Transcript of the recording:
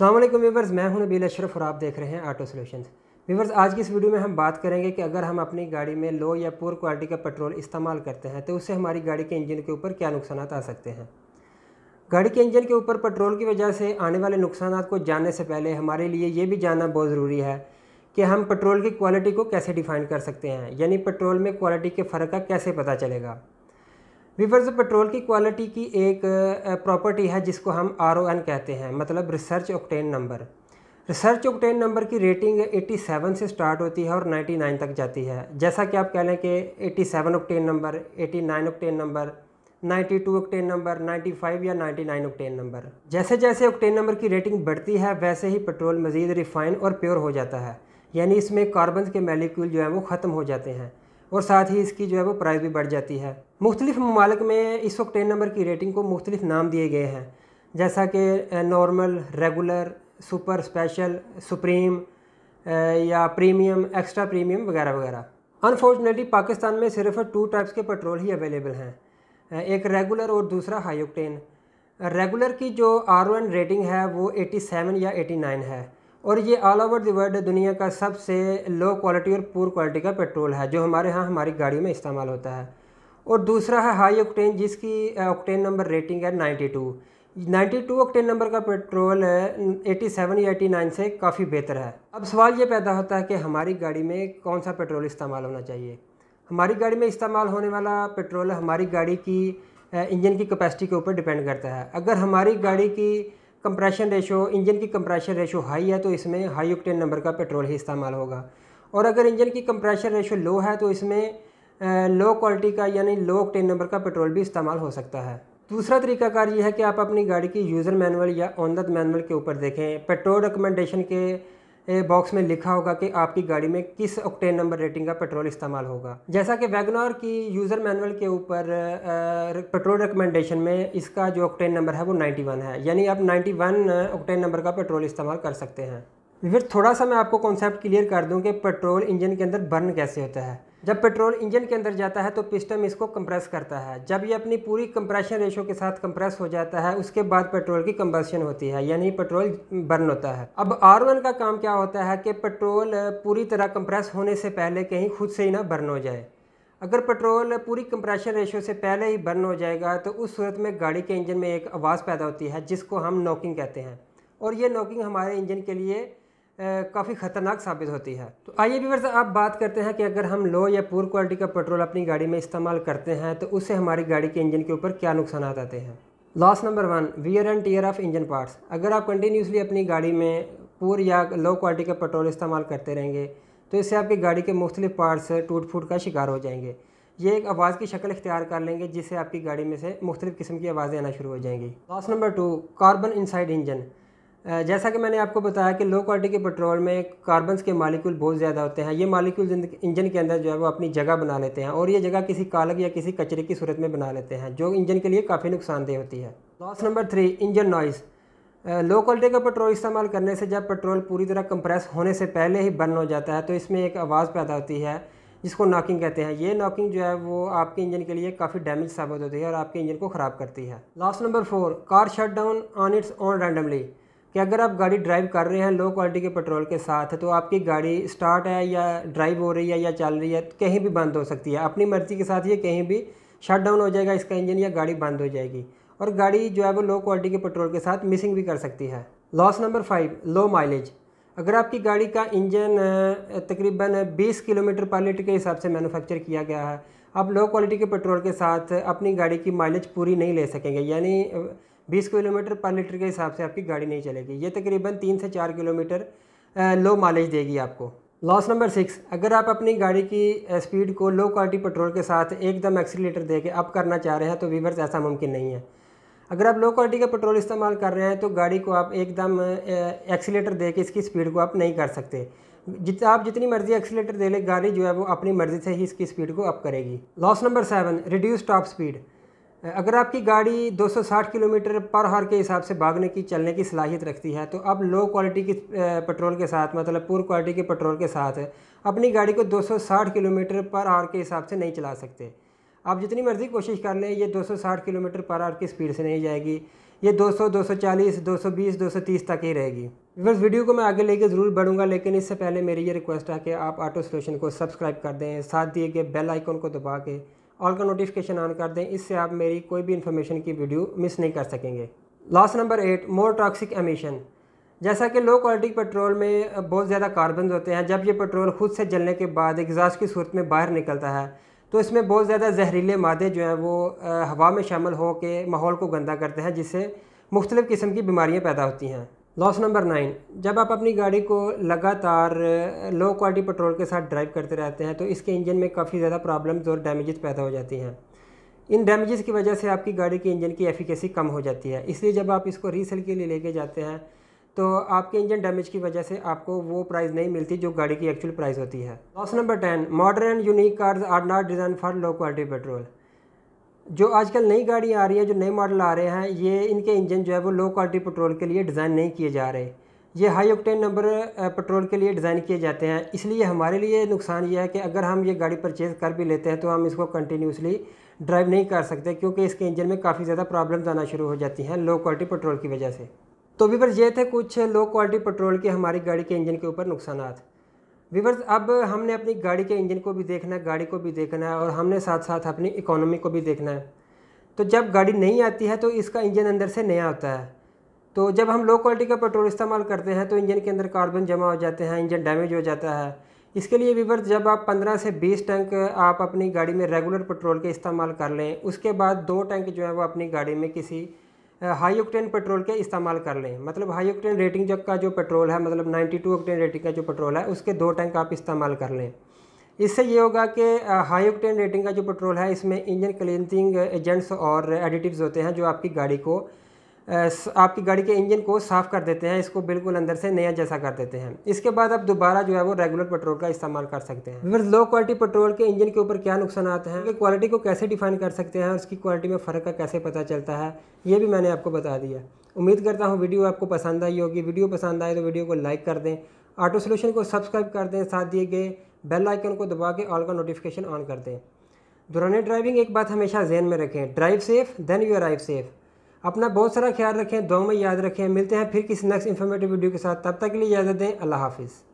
अल्लाम वीवर्स मैं हूं नबील अशरफ और आप देख रहे हैं आटो सोल्यूशन वीवर्स आज की इस वीडियो में हम बात करेंगे कि अगर हम अपनी गाड़ी में लो या पुअर क्वालिटी का पेट्रोल इस्तेमाल करते हैं तो उससे हमारी गाड़ी के इंजन के ऊपर क्या नुकसान आ सकते हैं गाड़ी के इंजन के ऊपर पेट्रोल की वजह से आने वाले नुकसान को जानने से पहले हमारे लिए ये भी जानना बहुत ज़रूरी है कि हम पेट्रोल की क्वालिटी को कैसे डिफ़ाइन कर सकते हैं यानी पेट्रोल में क्वालिटी के फ़र्क का कैसे पता चलेगा रिवर्स पेट्रोल की क्वालिटी की एक प्रॉपर्टी है जिसको हम आर कहते हैं मतलब research octane number research octane number की रेटिंग 87 से स्टार्ट होती है और 99 तक जाती है जैसा कि आप कह लें कि 87 octane number 89 octane number 92 octane number 95 या 99 ऑक्टेन नंबर जैसे जैसे ऑक्टेन नंबर की रेटिंग बढ़ती है वैसे ही पेट्रोल मज़ीद रिफ़ाइन और प्योर हो जाता है यानी इसमें कार्बन के मेलिक्यूल जो हैं वो ख़त्म हो जाते हैं और साथ ही इसकी जो है वो प्राइस भी बढ़ जाती है मुख्तलिफ ममालक में इस वक्त टेन नंबर की रेटिंग को मुख्तलिफ नाम दिए गए हैं जैसा कि normal regular super special supreme या प्रीमियम एक्स्ट्रा प्रीमियम वगैरह वगैरह अनफॉर्चुनेटली पाकिस्तान में सिर्फ टू टाइप्स के पेट्रोल ही अवेलेबल हैं एक रेगुलर और दूसरा हाई ऑक्टेन रेगुलर की जो आर ओ एन रेटिंग है वो 87 या 89 है और ये ऑल ओवर दी वर्ल्ड दुनिया का सबसे लो क्वालिटी और पुअर क्वालिटी का पेट्रोल है जो हमारे यहाँ हमारी गाड़ी में इस्तेमाल होता है और दूसरा है हाई ऑक्टेन जिसकी ऑक्टेन नंबर रेटिंग है 92 92 ऑक्टेन नंबर का पेट्रोल 87 या 89 से काफ़ी बेहतर है अब सवाल ये पैदा होता है कि हमारी गाड़ी में कौन सा पेट्रोल इस्तेमाल होना चाहिए हमारी गाड़ी में इस्तेमाल होने वाला पेट्रोल हमारी गाड़ी की इंजन की कैपेसिटी के ऊपर डिपेंड करता है अगर हमारी गाड़ी की कंप्रेशन रेशो इंजन की कंप्रेशन रेशो हाई है तो इसमें हाई ऑक्टेन नंबर का पेट्रोल ही इस्तेमाल होगा और अगर इंजन की कंप्रेशन रेशो लो है तो इसमें लो क्वालिटी का यानी लो ऑक्टेन नंबर का पेट्रोल भी इस्तेमाल हो सकता है दूसरा तरीकाकार ये है कि आप अपनी गाड़ी की यूज़र मैनुअल या ऑन द मैनुअल के ऊपर देखें पेट्रोल रिकमेंडेशन के बॉक्स में लिखा होगा कि आपकी गाड़ी में किस ऑक्टेन नंबर रेटिंग का पेट्रोल इस्तेमाल होगा जैसा कि वैगनॉर की यूज़र मैनुअल के ऊपर पेट्रोल रिकमेंडेशन में इसका जो ऑक्टेन नंबर है वो 91 है यानी आप 91 ऑक्टेन नंबर का पेट्रोल इस्तेमाल कर सकते हैं फिर थोड़ा सा मैं आपको कॉन्सेप्ट क्लियर कर दूँ कि पेट्रोल इंजन के अंदर बर्न कैसे होता है जब पेट्रोल इंजन के अंदर जाता है तो पिस्टम इसको कंप्रेस करता है जब ये अपनी पूरी कंप्रेशन रेशो के साथ कंप्रेस हो जाता है उसके बाद पेट्रोल की कंबेशन होती है यानी पेट्रोल बर्न होता है अब आर वन का काम क्या होता है कि पेट्रोल पूरी तरह कंप्रेस होने से पहले कहीं खुद से ही ना बर्न हो जाए अगर पेट्रोल पूरी कंप्रेशन रेशो से पहले ही बर्न हो जाएगा तो उस सूरत में गाड़ी के इंजन में एक आवाज़ पैदा होती है जिसको हम नॉकिंग कहते हैं और ये नॉकिंग हमारे इंजन के लिए काफ़ी ख़तरनाक साबित होती है तो आइए व्यवर्स आप बात करते हैं कि अगर हम लो या पुअर क्वालिटी का पेट्रोल अपनी गाड़ी में इस्तेमाल करते हैं तो उससे हमारी गाड़ी के इंजन के ऊपर क्या नुकसान आते हैं loss number one wear and tear of engine parts अगर आप कंटिन्यूसली अपनी गाड़ी में पुअर या लो क्वालिटी का पेट्रोल इस्तेमाल करते रहेंगे तो इससे आपकी गाड़ी के मुख्तलिफ पार्ट्स टूट फूट का शिकार हो जाएंगे ये एक आवाज़ की शक्ल इख्तियार कर लेंगे जिससे आपकी गाड़ी में से मुख्तलिफ़ किस्म की आवाज़ें आना शुरू हो जाएंगी loss number two carbon inside engine जैसा कि मैंने आपको बताया कि लो क्वालिटी के पेट्रोल में कार्बन्स के मालिक्यूल बहुत ज़्यादा होते हैं ये मालिक्यूल इंजन के अंदर जो है वो अपनी जगह बना लेते हैं और ये जगह किसी कालक या किसी कचरे की सूरत में बना लेते हैं जो इंजन के लिए काफ़ी नुकसानदेह होती है loss number three engine noise low quality का पेट्रोल इस्तेमाल करने से जब पेट्रोल पूरी तरह कंप्रेस होने से पहले ही बर्न हो जाता है तो इसमें एक आवाज़ पैदा होती है जिसको नॉकिंग कहते हैं ये नॉकिंग जो है वो आपके इंजन के लिए काफ़ी डैमेज साबित होती है और आपके इंजन को ख़राब करती है last number four car shut down on its on randomly कि अगर आप गाड़ी ड्राइव कर रहे हैं लो क्वालिटी के पेट्रोल के साथ तो आपकी गाड़ी स्टार्ट है या ड्राइव हो रही है या चल रही है कहीं भी बंद हो सकती है अपनी मर्ज़ी के साथ ये कहीं भी शट डाउन हो जाएगा इसका इंजन या गाड़ी बंद हो जाएगी और गाड़ी जो है वो लो क्वालिटी के पेट्रोल के साथ मिसिंग भी कर सकती है loss number five low mileage अगर आपकी गाड़ी का इंजन तकरीबन 20 किलोमीटर पर लीटर के हिसाब से मैन्युफैक्चर किया गया है आप लो क्वालिटी के पेट्रोल के साथ अपनी गाड़ी की माइलेज पूरी नहीं ले सकेंगे यानी बीस किलोमीटर पर लीटर के हिसाब से आपकी गाड़ी नहीं चलेगी ये तकरीबन तीन से चार किलोमीटर लो माइलेज देगी आपको लॉस नंबर सिक्स अगर आप अपनी गाड़ी की स्पीड को लो क्वालिटी पेट्रोल के साथ एकदम एक्सीटर दे के अप करना चाह रहे हैं तो वीवर्स ऐसा मुमकिन नहीं है अगर आप लो क्वालिटी का पेट्रोल इस्तेमाल कर रहे हैं तो गाड़ी को आप एकदम एक्सीटर दे के इसकी स्पीड को आप नहीं कर सकते जित आप जितनी मर्ज़ी एक्सीटर दे ले गाड़ी जो है वो अपनी मर्ज़ी से ही इसकी स्पीड को अप करेगी loss number seven reduce top speed अगर आपकी गाड़ी 260 किलोमीटर पर हार के हिसाब से भागने की चलने की सलाहियत रखती है तो आप लो क्वालिटी की पेट्रोल के साथ मतलब पूर क्वालिटी के पेट्रोल के साथ अपनी गाड़ी को 260 किलोमीटर पर आवर के हिसाब से नहीं चला सकते आप जितनी मर्ज़ी कोशिश कर लें ये 260 किलोमीटर पर आवर की स्पीड से नहीं जाएगी ये 200, 240, 220, 230 तक ही रहेगी बस वीडियो को मैं आगे लेके ज़रूर बढ़ूंगा लेकिन इससे पहले मेरी ये रिक्वेस्ट है कि आप ऑटो सोल्यूशन को सब्सक्राइब कर दें साथ दिए गए बेल आइकॉन को दबा के ऑल का नोटिफिकेशन ऑन कर दें इससे आप मेरी कोई भी इन्फॉर्मेशन की वीडियो मिस नहीं कर सकेंगे last number eight more toxic emission जैसा कि लो क्वालिटी पेट्रोल में बहुत ज़्यादा कार्बन होते हैं जब ये पेट्रोल खुद से जलने के बाद एग्जास्ट की सूरत में बाहर निकलता है तो इसमें बहुत ज़्यादा जहरीले मादे जो हैं वो हवा में शामिल हो के माहौल को गंदा करते हैं जिससे मुख्तलिफ़ किस्म की बीमारियाँ पैदा होती हैं लॉस नंबर नाइन जब आप अपनी गाड़ी को लगातार लो क्वालिटी पेट्रोल के साथ ड्राइव करते रहते हैं तो इसके इंजन में काफ़ी ज़्यादा प्रॉब्लम्स और डैमेजेस पैदा हो जाती हैं इन डैमेजेस की वजह से आपकी गाड़ी के इंजन की एफिकेसी कम हो जाती है इसलिए जब आप इसको रीसेल के लिए लेके जाते हैं तो आपके इंजन डैमेज की वजह से आपको वो प्राइस नहीं मिलती जो गाड़ी की एक्चुअल प्राइस होती है loss number ten modern unique cars are not design for low quality petrol जो आजकल नई गाड़ियाँ आ रही हैं जो नए मॉडल आ रहे हैं ये इनके इंजन जो है वो लो क्वालिटी पेट्रोल के लिए डिज़ाइन नहीं किए जा रहे ये हाई ऑक्टेन नंबर पेट्रोल के लिए डिज़ाइन किए जाते हैं इसलिए हमारे लिए नुकसान ये है कि अगर हम ये गाड़ी परचेज़ कर भी लेते हैं तो हम इसको कंटिन्यूसली ड्राइव नहीं कर सकते क्योंकि इसके इंजन में काफ़ी ज़्यादा प्रॉब्लम्स आना शुरू हो जाती हैं लो क्वालिटी पेट्रोल की वजह से तो भी पर ये थे कुछ लो क्वालिटी पेट्रोल के हमारी गाड़ी के इंजन के ऊपर नुकसान वीवर्स अब हमने अपनी गाड़ी के इंजन को भी देखना है गाड़ी को भी देखना है और हमने साथ साथ अपनी इकोनॉमी को भी देखना है तो जब गाड़ी नहीं आती है तो इसका इंजन अंदर से नया आता है तो जब हम लो क्वालिटी का पेट्रोल इस्तेमाल करते हैं तो इंजन के अंदर कार्बन जमा हो जाते हैं इंजन डैमेज हो जाता है इसके लिए वीवर्स जब आप पंद्रह से बीस टैंक आप अपनी गाड़ी में रेगुलर पेट्रोल के इस्तेमाल कर लें उसके बाद दो टैंक जो है वो अपनी गाड़ी में किसी हाई ऑक्टेन पेट्रोल के इस्तेमाल कर लें मतलब हाई ऑक्टेन रेटिंग जब का जो पेट्रोल है मतलब 92 ऑक्टेन रेटिंग का जो पेट्रोल है उसके दो टैंक आप इस्तेमाल कर लें इससे ये होगा कि हाई ऑक्टेन रेटिंग का जो पेट्रोल है इसमें इंजन क्लिनजिंग एजेंट्स और एडिटिव्स होते हैं जो आपकी गाड़ी को आपकी गाड़ी के इंजन को साफ़ कर देते हैं इसको बिल्कुल अंदर से नया जैसा कर देते हैं इसके बाद आप दोबारा जो है वो रेगुलर पेट्रोल का इस्तेमाल कर सकते हैं फिर लो क्वालिटी पेट्रोल के इंजन के ऊपर क्या नुकसान आते हैं क्वालिटी को कैसे डिफाइन कर सकते हैं उसकी क्वालिटी में फ़र्क का कैसे पता चलता है ये भी मैंने आपको बता दिया उम्मीद करता हूँ वीडियो आपको पसंद आई होगी वीडियो पसंद आए तो वीडियो को लाइक कर दें ऑटो सोल्यूशन को सब्सक्राइब कर दें साथ दिए गए बेल आइकन को दबा के ऑल का नोटिफिकेशन ऑन कर दें दुरानी ड्राइविंग एक बात हमेशा जहन में रखें drive safe then you arrive safe अपना बहुत सारा ख्याल रखें दो में याद रखें मिलते हैं फिर किसी नेक्स्ट इन्फॉर्मेटिव वीडियो के साथ तब तक के लिए इजाज़त दें अल्लाह हाफिज़